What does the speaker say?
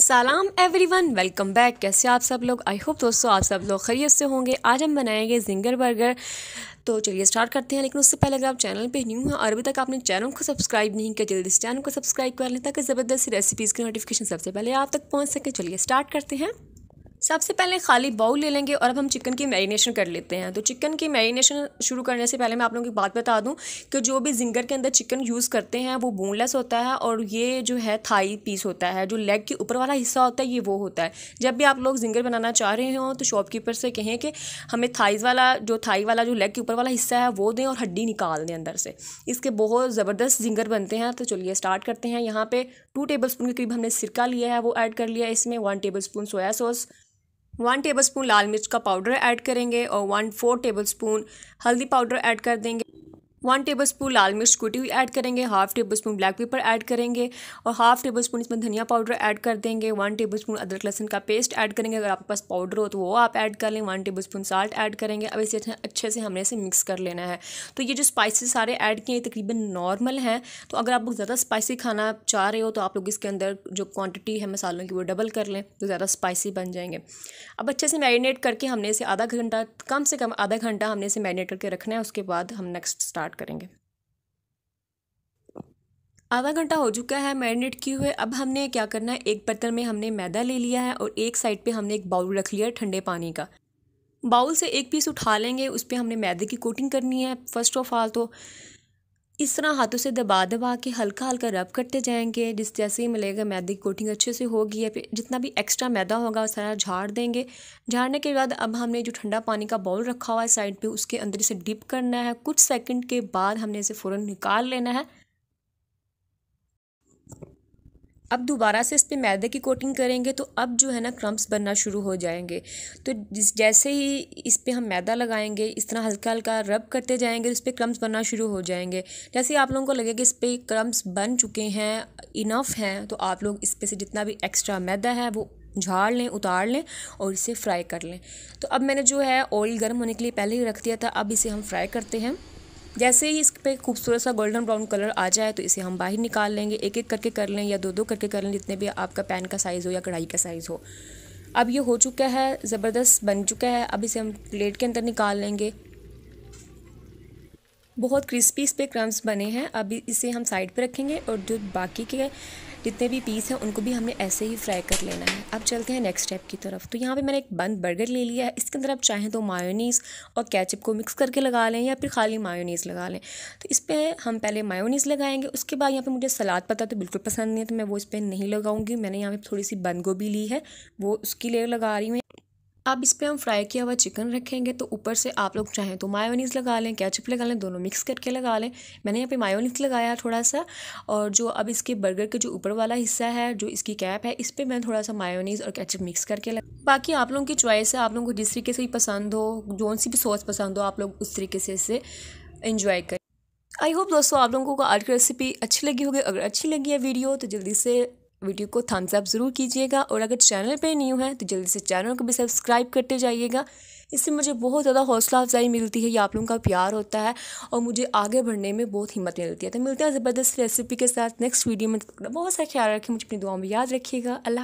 सलाम everyone welcome back कैसे आप सब लोग आई होप दोस्तों आप सब लोग खरीद से होंगे आज हम बनाएंगे जिंगर बर्गर तो चलिए स्टार्ट करते हैं लेकिन उससे पहले अगर आप चैनल पे न्यू हैं और अभी तक आपने चैनल को सब्सक्राइब नहीं किया जल्दी से चैनल को सब्सक्राइब कर लें ताकि ज़बरदस्त रेसिपीज़ की नोटिफिकेशन सबसे पहले आप तक पहुँच सके चलिए स्टार्ट करते हैं सबसे पहले खाली बाउल ले लेंगे और अब हम चिकन की मैरिनेशन कर लेते हैं तो चिकन की मैरिनेशन शुरू करने से पहले मैं आप लोगों की बात बता दूं कि जो भी जिंगर के अंदर चिकन यूज़ करते हैं वो बोनलेस होता है और ये जो है थाई पीस होता है जो लेग के ऊपर वाला हिस्सा होता है ये वो होता है जब भी आप लोग जिंगर बनाना चाह रहे हो तो शॉपकीपर से कहें कि हमें थाइज़ वाला जो थाई वाला जो लेग के ऊपर वाला हिस्सा है वो दें और हड्डी निकाल दें अंदर से इसके बहुत ज़बरदस्त जिंगर बनते हैं तो चलिए स्टार्ट करते हैं यहाँ पर टू टेबल स्पून के करीब हमने सिरका लिया है वो ऐड कर लिया इसमें one tablespoon soya sauce one tablespoon लाल मिर्च का पाउडर ऐड करेंगे और वन फोर टेबल स्पून हल्दी पाउडर ऐड कर देंगे वन टेबल स्पून लाल मिर्च कुटी हुई ऐड करेंगे half tablespoon black pepper add करेंगे और हाफ टेबल स्पून इसमें धनिया पाउडर ऐड कर देंगे वन टेबल स्पून अदरक लहसन का पेस्ट ऐड करेंगे अगर आपके पास पाउडर हो तो वो आप ऐड कर लें one tablespoon salt add करेंगे अब इसे अच्छे से हमने इसे मिक्स कर लेना है तो ये जो स्पाइसी सारे ऐड किए हैं तकरीबन नॉर्मल हैं तो अगर आप लोग ज़्यादा स्पाइसी खाना चाह रहे हो तो आप लोग इसके अंदर जो क्वान्टिटी है मसालों की वो डबल कर लें तो ज़्यादा स्पाइसी बन जाएंगे अब अच्छे से मैरिनेट करके हमने इसे आधा घंटा कम से कम आधा घंटा हमने इसे मैरिनेट करके रखना है उसके बाद हम नेक्स्ट स्टार्ट स्टार्ट करेंगे आधा घंटा हो चुका है मैरिनेट किए हुए अब हमने क्या करना है एक बर्तन में हमने मैदा ले लिया है और एक साइड पे हमने एक बाउल रख लिया है ठंडे पानी का बाउल से एक पीस उठा लेंगे उस पर हमने मैदे की कोटिंग करनी है फर्स्ट ऑफ ऑल तो इस तरह हाथों से दबा दबा के हल्का हल्का रब करते जाएंगे जिस जैसे ही मिलेगा मैदे की कोटिंग अच्छे से होगी या फिर जितना भी एक्स्ट्रा मैदा होगा वो सारा झाड़ देंगे झाड़ने के बाद अब हमने जो ठंडा पानी का बाउल रखा हुआ है साइड पे उसके अंदर इसे डिप करना है कुछ सेकंड के बाद हमने इसे फ़ौरन निकाल लेना है अब दोबारा से इस पर मैदे की कोटिंग करेंगे तो अब जो है ना क्रम्स बनना शुरू हो जाएंगे तो जैसे ही इस पर हम मैदा लगाएंगे इस तरह हल्का हल्का रब करते जाएंगे तो इस पर क्रम्स बनना शुरू हो जाएंगे जैसे आप लोगों को लगे कि इस पर क्रम्स बन चुके हैं इनफ हैं तो आप लोग इस पर से जितना भी एक्स्ट्रा मैदा है वो झाड़ लें उतार लें और इसे फ्राई कर लें तो अब मैंने जो है ऑयल गर्म होने के लिए पहले ही रख दिया था अब इसे हम फ्राई करते हैं जैसे ही इस पर खूबसूरत सा गोल्डन ब्राउन कलर आ जाए तो इसे हम बाहर निकाल लेंगे एक एक करके कर लें या दो दो करके कर लें जितने भी आपका पैन का साइज़ हो या कढ़ाई का साइज़ हो अब ये हो चुका है ज़बरदस्त बन चुका है अब इसे हम प्लेट के अंदर निकाल लेंगे बहुत क्रिस्पी इस पर क्रम्स बने हैं अभी इसे हम साइड पर रखेंगे और जो बाकी के जितने भी पीस हैं उनको भी हमने ऐसे ही फ्राई कर लेना है अब चलते हैं नेक्स्ट स्टेप की तरफ तो यहाँ पे मैंने एक बंद बर्गर ले लिया है इसके अंदर आप चाहें तो मायोनीस और कैचअप को मिक्स करके लगा लें या फिर खाली मायोनीस लगा लें तो इस पर हम पहले मायोनीस लगाएंगे उसके बाद यहाँ पर मुझे सलाद पता तो बिल्कुल पसंद नहीं है तो मैं वो इस पर नहीं लगाऊंगी मैंने यहाँ पर थोड़ी सी बंद गोभी ली है वो उसकी लेयर लगा रही हूँ अब इस पर हम फ्राई किया हुआ चिकन रखेंगे तो ऊपर से आप लोग चाहें तो मायोनीज़ लगा लें कैचअप लगा लें दोनों मिक्स करके लगा लें मैंने यहाँ पे मायोनीज़ लगाया थोड़ा सा और जो अब इसके बर्गर के जो ऊपर वाला हिस्सा है जो इसकी कैप है इस पर मैं थोड़ा सा मायोनीज़ और कैचअप मिक्स करके लगा बाकी आप लोगों की चॉइस है आप लोगों को जिस तरीके से भी पसंद हो जौन सी भी सॉस पसंद हो आप लोग उस तरीके से इसे इन्जॉय करें आई होप दोस्तों आप लोगों को आज की रेसिपी अच्छी लगी होगी अगर अच्छी लगी है वीडियो तो जल्दी से वीडियो को थम्स अप ज़रूर कीजिएगा और अगर चैनल पे न्यू है तो जल्दी से चैनल को भी सब्सक्राइब करते जाइएगा इससे मुझे बहुत ज़्यादा हौसला अफजाई मिलती है या आप लोगों का प्यार होता है और मुझे आगे बढ़ने में बहुत हिम्मत मिलती है तो मिलते हैं ज़बरदस्त रेसिपी के साथ नेक्स्ट वीडियो में बहुत सारा ख्याल रखें मुझे अपनी दुआ में याद रखिएगा अल्लाह